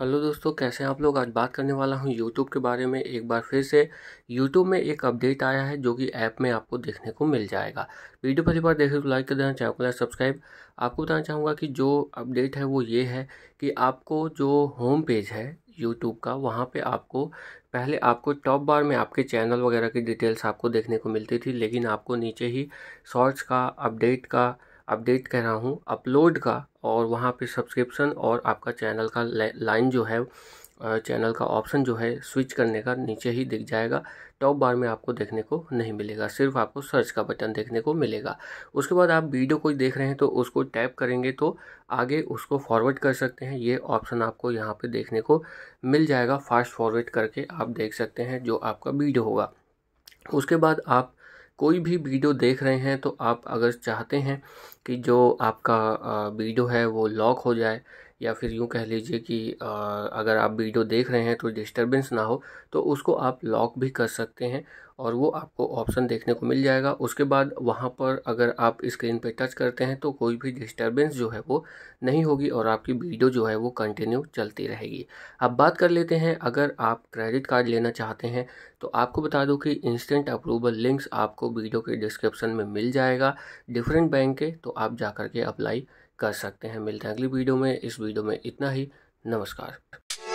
hello दोस्तों कैसे हैं आप लोग आज बात करने वाला हूं यूट्यूब के बारे में एक बार फिर से यूट्यूब में एक अपडेट आया है जो कि ऐप में आपको देखने को मिल जाएगा वीडियो पहली बार देखें तो लाइक कर देना चैनल को लाइक सब्सक्राइब आपको बताना चाहूँगा कि जो अपडेट है वो ये है कि आपको जो होम पेज है यूट्यूब का वहाँ पर आपको पहले आपको टॉप बार में आपके चैनल वगैरह की डिटेल्स आपको देखने को मिलती थी लेकिन आपको नीचे ही शॉर्ट्स का अपडेट का अपडेट कह रहा हूँ अपलोड का और वहाँ पे सब्सक्रिप्शन और आपका चैनल का लाइन जो है चैनल का ऑप्शन जो है स्विच करने का नीचे ही दिख जाएगा टॉप बार में आपको देखने को नहीं मिलेगा सिर्फ आपको सर्च का बटन देखने को मिलेगा उसके बाद आप वीडियो कोई देख रहे हैं तो उसको टैप करेंगे तो आगे उसको फॉरवर्ड कर सकते हैं ये ऑप्शन आपको यहाँ पे देखने को मिल जाएगा फास्ट फॉरवर्ड करके आप देख सकते हैं जो आपका वीडियो होगा उसके बाद आप कोई भी वीडियो देख रहे हैं तो आप अगर चाहते हैं कि जो आपका वीडियो है वो लॉक हो जाए या फिर यूँ कह लीजिए कि आ, अगर आप वीडियो देख रहे हैं तो डिस्टरबेंस ना हो तो उसको आप लॉक भी कर सकते हैं और वो आपको ऑप्शन देखने को मिल जाएगा उसके बाद वहाँ पर अगर आप स्क्रीन पे टच करते हैं तो कोई भी डिस्टरबेंस जो है वो नहीं होगी और आपकी वीडियो जो है वो कंटिन्यू चलती रहेगी अब बात कर लेते हैं अगर आप क्रेडिट कार्ड लेना चाहते हैं तो आपको बता दूं कि इंस्टेंट अप्रूवल लिंक्स आपको वीडियो के डिस्क्रिप्शन में मिल जाएगा डिफरेंट बैंक के तो आप जा के अप्लाई कर सकते हैं मिलते हैं अगली वीडियो में इस वीडियो में इतना ही नमस्कार